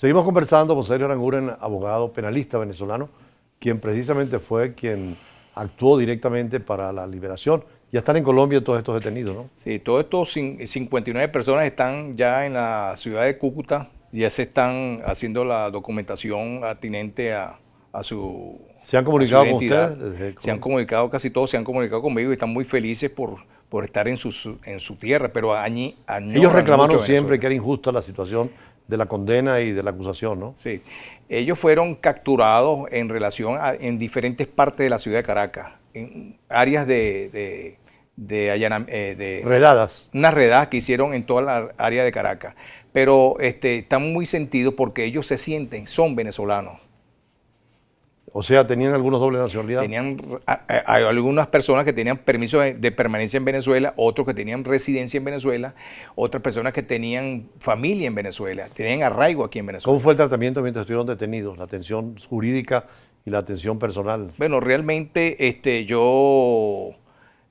Seguimos conversando con Sergio Aranguren, abogado penalista venezolano, quien precisamente fue quien actuó directamente para la liberación. Ya están en Colombia todos estos detenidos, ¿no? Sí, todos estos 59 personas están ya en la ciudad de Cúcuta, ya se están haciendo la documentación atinente a, su. ¿Se han comunicado con ustedes? Se han comunicado, casi todos se han comunicado conmigo y están muy felices por, por estar en su, en su tierra, pero allí Ellos reclamaron siempre que era injusta la situación de la condena y de la acusación, ¿no? Sí. Ellos fueron capturados en relación a, en diferentes partes de la ciudad de Caracas, en áreas de, de, eh, redadas. Unas redadas que hicieron en toda la área de Caracas. Pero este, están muy sentidos porque ellos se sienten, son venezolanos o sea, tenían algunos doble nacionalidad. Tenían algunas personas que tenían permiso de, permanencia en Venezuela, otros que tenían residencia en Venezuela, otras personas que tenían familia en Venezuela, tenían arraigo aquí en Venezuela. ¿Cómo fue el tratamiento mientras estuvieron detenidos? La atención jurídica y la atención personal. Bueno, realmente este, yo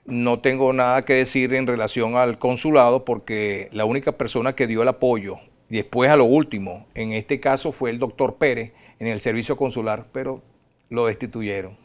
no tengo nada que decir en relación al consulado porque la única persona que dio el apoyo después a lo último, en este caso fue el doctor Pérez en el servicio consular, pero lo destituyeron.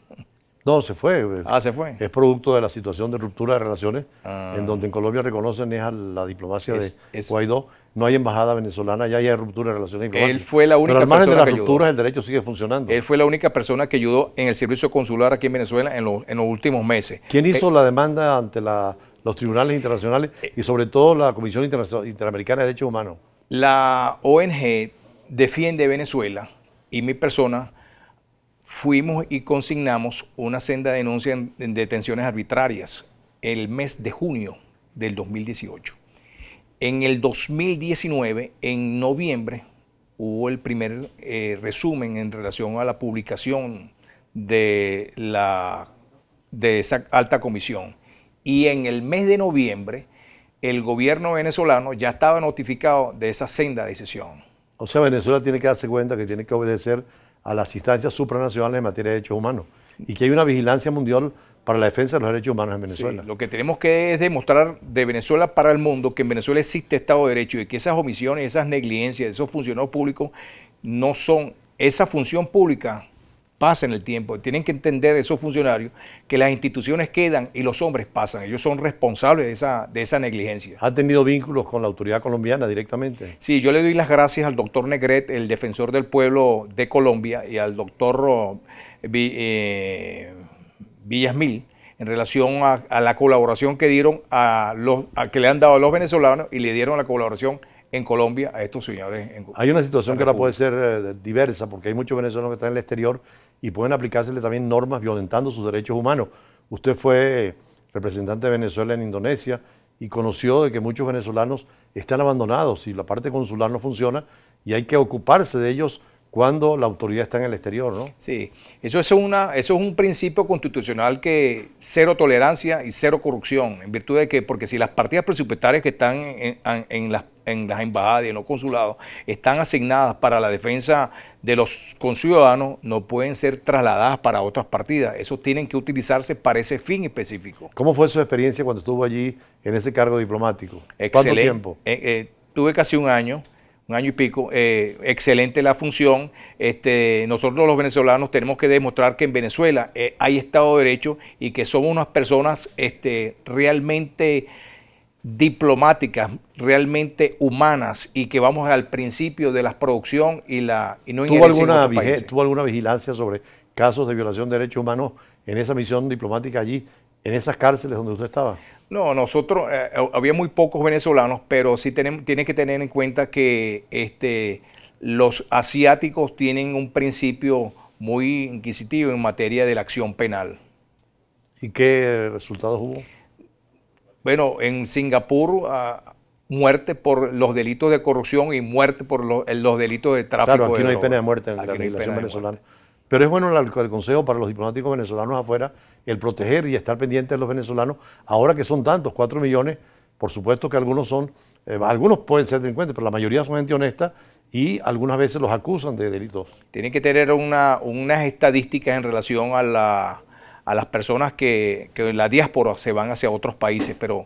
No, se fue. Eh, ah, se fue. Es producto de la situación de ruptura de relaciones, ah. en donde en Colombia reconocen la diplomacia de Guaidó. No hay embajada venezolana, ya hay ruptura de relaciones diplomáticas. Él fue la única Pero persona de las rupturas, el derecho sigue funcionando. Él fue la única persona que ayudó en el servicio consular aquí en Venezuela en, los últimos meses. ¿Quién hizo eh, la demanda ante los tribunales internacionales eh, y sobre todo la Comisión Interamericana de Derechos Humanos? La ONG defiende Venezuela y mi persona fuimos y consignamos una senda de denuncia en, detenciones arbitrarias el mes de junio del 2018. En el 2019, en noviembre, hubo el primer eh, resumen en relación a la publicación de, la, de esa alta comisión. Y en el mes de noviembre, el gobierno venezolano ya estaba notificado de esa senda de decisión. O sea, Venezuela tiene que darse cuenta que tiene que obedecer a las instancias supranacionales en materia de derechos humanos y que hay una vigilancia mundial para la defensa de los derechos humanos en Venezuela. lo que tenemos que es demostrar de Venezuela para el mundo que en Venezuela existe Estado de Derecho y que esas omisiones, esas negligencias, esos funcionarios públicos no son esa función pública pasen el tiempo. Tienen que entender esos funcionarios que las instituciones quedan y los hombres pasan. Ellos son responsables de esa, de esa negligencia. ¿Ha tenido vínculos con la autoridad colombiana directamente? Sí, yo le doy las gracias al doctor Negret, el defensor del pueblo de Colombia, y al doctor oh, eh, Villasmil en relación a, la colaboración que dieron a los que le han dado a los venezolanos y le dieron la colaboración en Colombia a estos señores. hay una situación que ahora puede ser eh, diversa porque hay muchos venezolanos que están en el exterior y pueden aplicársele también normas violentando sus derechos humanos. Usted fue representante de Venezuela en Indonesia y conoció de que muchos venezolanos están abandonados y la parte consular no funciona y hay que ocuparse de ellos cuando la autoridad está en el exterior, ¿no? Sí, eso es, una, eso es un principio constitucional que cero tolerancia y cero corrupción, en virtud de que, porque si las partidas presupuestarias que están en, en las en las embajadas y en los consulados están asignadas para la defensa de los conciudadanos, no pueden ser trasladadas para otras partidas. Esos tienen que utilizarse para ese fin específico. ¿Cómo fue su experiencia cuando estuvo allí en ese cargo diplomático? Excelente. ¿Cuánto tiempo? Eh, eh, tuve casi un año un año y pico, eh, excelente la función. Este, nosotros los venezolanos tenemos que demostrar que en Venezuela hay Estado de Derecho y que somos unas personas este, realmente diplomáticas realmente humanas y que vamos al principio de la producción y la y no ¿Tuvo alguna, ¿Tuvo alguna vigilancia sobre casos de violación de derechos humanos en esa misión diplomática allí, en esas cárceles donde usted estaba? No, nosotros eh, eh, había muy pocos venezolanos, pero sí tenemos, tiene que tener en cuenta que este, los asiáticos tienen un principio muy inquisitivo en materia de la acción penal. ¿Y qué resultados hubo? Bueno, en Singapur, ah, muerte por los delitos de corrupción y muerte por los delitos de tráfico. Claro, aquí no hay pena de muerte en la legislación venezolana. Pero es bueno el, consejo para los diplomáticos venezolanos afuera, el proteger y estar pendientes de los venezolanos, ahora que son tantos, cuatro millones, por supuesto que algunos son, eh, algunos pueden ser delincuentes, pero la mayoría son gente honesta y algunas veces los acusan de delitos. Tienen que tener una, unas estadísticas en relación a la, a las personas que, en la diáspora se van hacia otros países, pero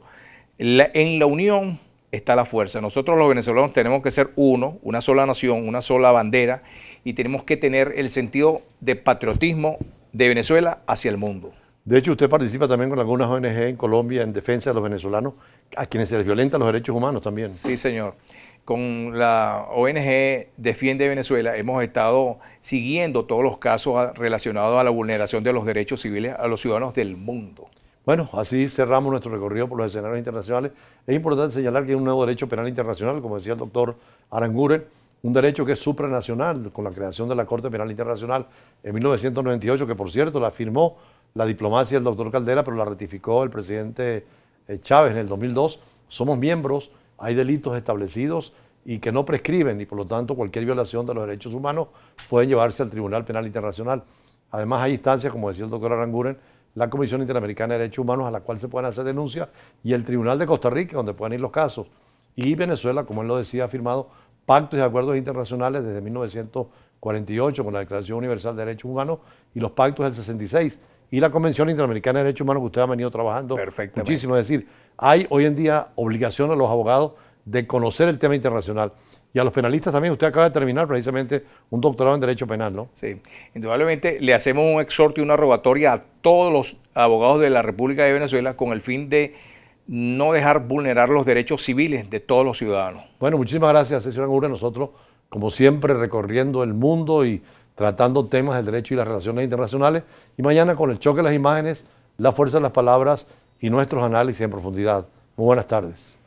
en la unión está la fuerza. Nosotros los venezolanos tenemos que ser uno, una sola nación, una sola bandera, y tenemos que tener el sentido de patriotismo de Venezuela hacia el mundo. De hecho, usted participa también con algunas ONG en Colombia en defensa de los venezolanos, a quienes se les violentan los derechos humanos también. Sí, señor con la ONG Defiende Venezuela hemos estado siguiendo todos los casos relacionados a la vulneración de los derechos civiles a los ciudadanos del mundo. Bueno, así cerramos nuestro recorrido por los escenarios internacionales. Es importante señalar que hay un nuevo derecho penal internacional, como decía el doctor Aranguren, un derecho que es supranacional con la creación de la Corte Penal Internacional en 1998, que por cierto la firmó la diplomacia del doctor Caldera, pero la ratificó el presidente eh, Chávez en el 2002. Somos miembros hay delitos establecidos y que no prescriben y por lo tanto cualquier violación de los derechos humanos pueden llevarse al Tribunal Penal Internacional. Además hay instancias, como decía el doctor Aranguren, la Comisión Interamericana de Derechos Humanos a la cual se pueden hacer denuncias y el Tribunal de Costa Rica donde pueden ir los casos. Y Venezuela, como él lo decía, ha firmado pactos y acuerdos internacionales desde 1948 con la Declaración Universal de Derechos Humanos y los pactos del 66 y la Convención Interamericana de Derechos Humanos que usted ha venido trabajando muchísimo. Es decir, hay hoy en día obligación a los abogados de conocer el tema internacional. Y a los penalistas también, usted acaba de terminar precisamente un doctorado en Derecho Penal, ¿no? Sí, indudablemente le hacemos un exhorto y una rogatoria a todos los abogados de la República de Venezuela con el fin de no dejar vulnerar los derechos civiles de todos los ciudadanos. Bueno, muchísimas gracias, señor Angura. Nosotros, como siempre, recorriendo el mundo y tratando temas del derecho y las relaciones internacionales, y mañana con el choque de las imágenes, la fuerza de las palabras y nuestros análisis en profundidad. Muy buenas tardes.